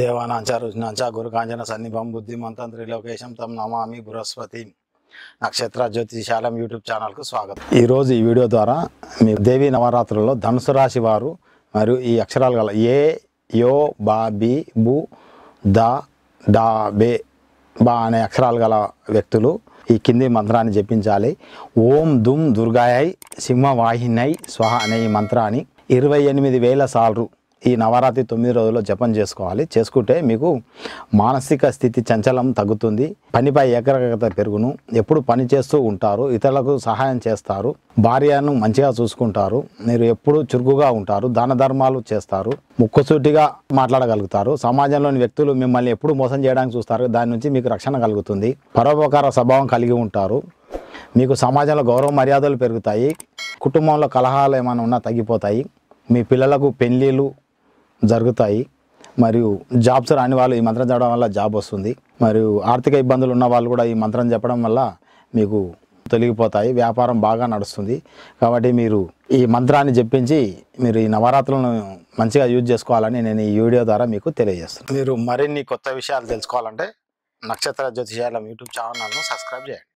దేవానాంచ రుచినాంచ సన్నిపం సన్నిభం బుద్ధిమంతంత్రి లోకేశం తమ్ నమామి బృహస్పతి నక్షత్ర జ్యోతిషాలం యూట్యూబ్ ఛానల్కు స్వాగతం ఈరోజు ఈ వీడియో ద్వారా మీ దేవీ నవరాత్రుల్లో ధనుసు రాశి వారు మరియు ఈ అక్షరాలు గల ఏ యో బా బి బు దా డా బే బా అనే అక్షరాలు గల వ్యక్తులు ఈ కింది మంత్రాన్ని జపించాలి ఓం దుమ్ సింహ వాహినై స్వహ అనే ఈ మంత్రాన్ని ఇరవై ఎనిమిది వేల సార్లు ఈ నవరాత్రి తొమ్మిది రోజుల్లో జపం చేసుకోవాలి చేసుకుంటే మీకు మానసిక స్థితి చంచలం తగ్గుతుంది పనిపై ఏకాగ్రత పెరుగును ఎప్పుడు పని చేస్తూ ఉంటారు ఇతరులకు సహాయం చేస్తారు భార్యను మంచిగా చూసుకుంటారు మీరు ఎప్పుడు చురుకుగా ఉంటారు దాన ధర్మాలు చేస్తారు ముక్కుసూటిగా మాట్లాడగలుగుతారు సమాజంలోని వ్యక్తులు మిమ్మల్ని ఎప్పుడు మోసం చేయడానికి చూస్తారు దాని నుంచి మీకు రక్షణ కలుగుతుంది పరోపకార స్వభావం కలిగి ఉంటారు మీకు సమాజంలో గౌరవ మర్యాదలు పెరుగుతాయి కుటుంబంలో కలహాలు ఏమైనా ఉన్నా తగ్గిపోతాయి మీ పిల్లలకు పెళ్ళిళ్ళు జరుగుతాయి మరియు జాబ్స్ రాని వాళ్ళు ఈ మంత్రం చెప్పడం వల్ల జాబ్ వస్తుంది మరియు ఆర్థిక ఇబ్బందులు ఉన్న వాళ్ళు కూడా ఈ మంత్రం చెప్పడం వల్ల మీకు తొలగిపోతాయి వ్యాపారం బాగా నడుస్తుంది కాబట్టి మీరు ఈ మంత్రాన్ని చెప్పించి మీరు ఈ నవరాత్రులను మంచిగా యూజ్ చేసుకోవాలని నేను ఈ వీడియో ద్వారా మీకు తెలియజేస్తాను మీరు మరిన్ని కొత్త విషయాలు తెలుసుకోవాలంటే నక్షత్ర జ్యోతిషాలం యూట్యూబ్ ఛానల్ను సబ్స్క్రైబ్ చేయండి